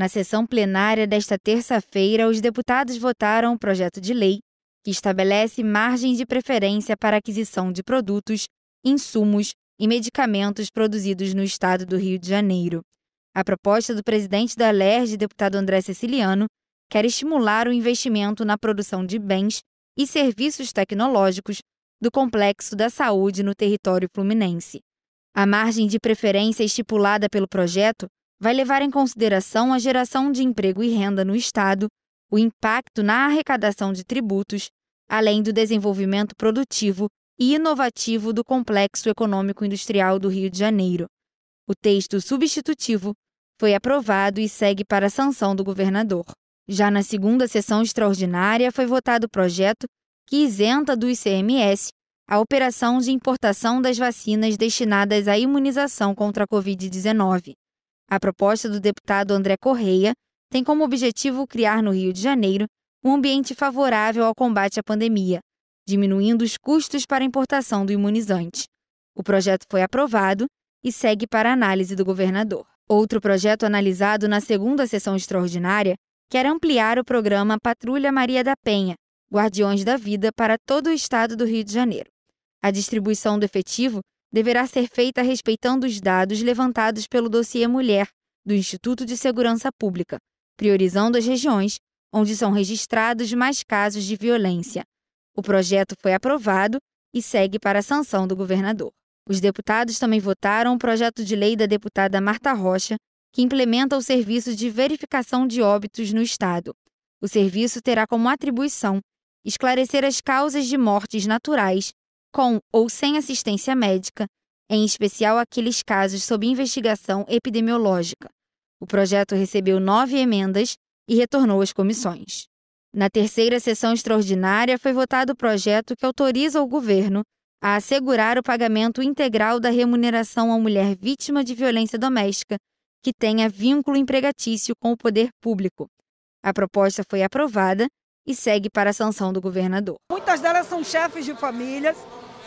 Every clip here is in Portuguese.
Na sessão plenária desta terça-feira, os deputados votaram o projeto de lei que estabelece margens de preferência para aquisição de produtos, insumos e medicamentos produzidos no estado do Rio de Janeiro. A proposta do presidente da LERJ, deputado André Ceciliano, quer estimular o investimento na produção de bens e serviços tecnológicos do Complexo da Saúde no território fluminense. A margem de preferência estipulada pelo projeto vai levar em consideração a geração de emprego e renda no Estado, o impacto na arrecadação de tributos, além do desenvolvimento produtivo e inovativo do Complexo Econômico Industrial do Rio de Janeiro. O texto substitutivo foi aprovado e segue para a sanção do governador. Já na segunda sessão extraordinária, foi votado o projeto que isenta do ICMS a operação de importação das vacinas destinadas à imunização contra a Covid-19. A proposta do deputado André Correia tem como objetivo criar no Rio de Janeiro um ambiente favorável ao combate à pandemia, diminuindo os custos para a importação do imunizante. O projeto foi aprovado e segue para análise do governador. Outro projeto analisado na segunda sessão extraordinária quer ampliar o programa Patrulha Maria da Penha, Guardiões da Vida, para todo o estado do Rio de Janeiro. A distribuição do efetivo deverá ser feita respeitando os dados levantados pelo dossiê Mulher do Instituto de Segurança Pública, priorizando as regiões onde são registrados mais casos de violência. O projeto foi aprovado e segue para a sanção do governador. Os deputados também votaram o projeto de lei da deputada Marta Rocha, que implementa o serviço de verificação de óbitos no Estado. O serviço terá como atribuição esclarecer as causas de mortes naturais com ou sem assistência médica, em especial aqueles casos sob investigação epidemiológica. O projeto recebeu nove emendas e retornou às comissões. Na terceira sessão extraordinária, foi votado o projeto que autoriza o governo a assegurar o pagamento integral da remuneração à mulher vítima de violência doméstica que tenha vínculo empregatício com o poder público. A proposta foi aprovada e segue para a sanção do governador. Muitas delas são chefes de famílias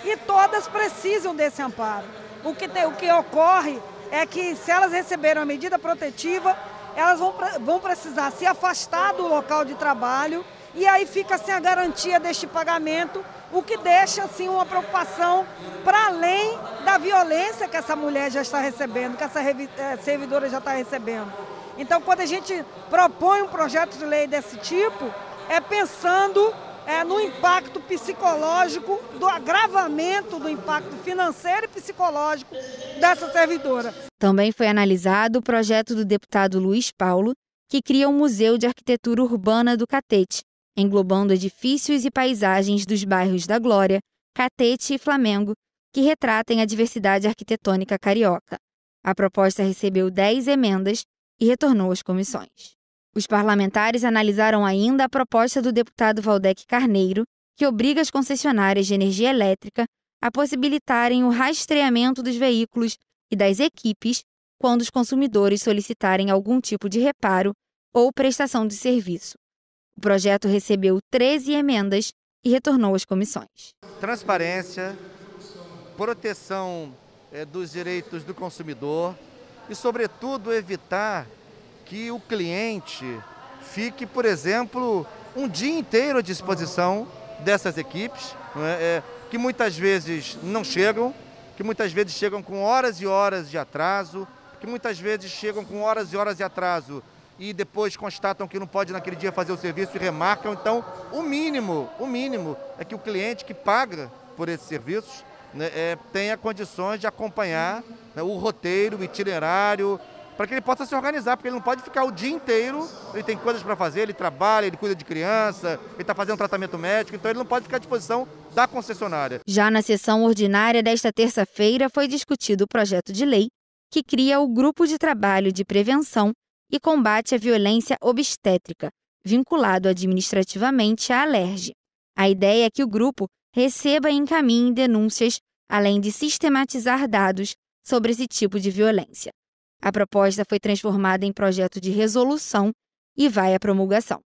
e todas precisam desse amparo. O que, tem, o que ocorre é que se elas receberam a medida protetiva, elas vão, vão precisar se afastar do local de trabalho e aí fica sem a garantia deste pagamento, o que deixa assim uma preocupação para além da violência que essa mulher já está recebendo, que essa eh, servidora já está recebendo. Então, quando a gente propõe um projeto de lei desse tipo, é pensando é, no impacto psicológico, do agravamento do impacto financeiro e psicológico dessa servidora. Também foi analisado o projeto do deputado Luiz Paulo, que cria o um Museu de Arquitetura Urbana do Catete, englobando edifícios e paisagens dos bairros da Glória, Catete e Flamengo, que retratem a diversidade arquitetônica carioca. A proposta recebeu 10 emendas e retornou às comissões. Os parlamentares analisaram ainda a proposta do deputado Valdec Carneiro, que obriga as concessionárias de energia elétrica a possibilitarem o rastreamento dos veículos e das equipes quando os consumidores solicitarem algum tipo de reparo ou prestação de serviço. O projeto recebeu 13 emendas e retornou às comissões. Transparência, proteção é, dos direitos do consumidor e, sobretudo, evitar que o cliente fique, por exemplo, um dia inteiro à disposição dessas equipes, é? É, que muitas vezes não chegam, que muitas vezes chegam com horas e horas de atraso, que muitas vezes chegam com horas e horas de atraso e depois constatam que não pode naquele dia fazer o serviço e remarcam. Então, o mínimo, o mínimo é que o cliente que paga por esses serviços né, é, tenha condições de acompanhar né, o roteiro, o itinerário, para que ele possa se organizar, porque ele não pode ficar o dia inteiro, ele tem coisas para fazer, ele trabalha, ele cuida de criança, ele está fazendo tratamento médico, então ele não pode ficar à disposição da concessionária. Já na sessão ordinária desta terça-feira foi discutido o projeto de lei que cria o Grupo de Trabalho de Prevenção e Combate à Violência Obstétrica, vinculado administrativamente à ALERJ. A ideia é que o grupo receba e encaminhe denúncias, além de sistematizar dados sobre esse tipo de violência. A proposta foi transformada em projeto de resolução e vai à promulgação.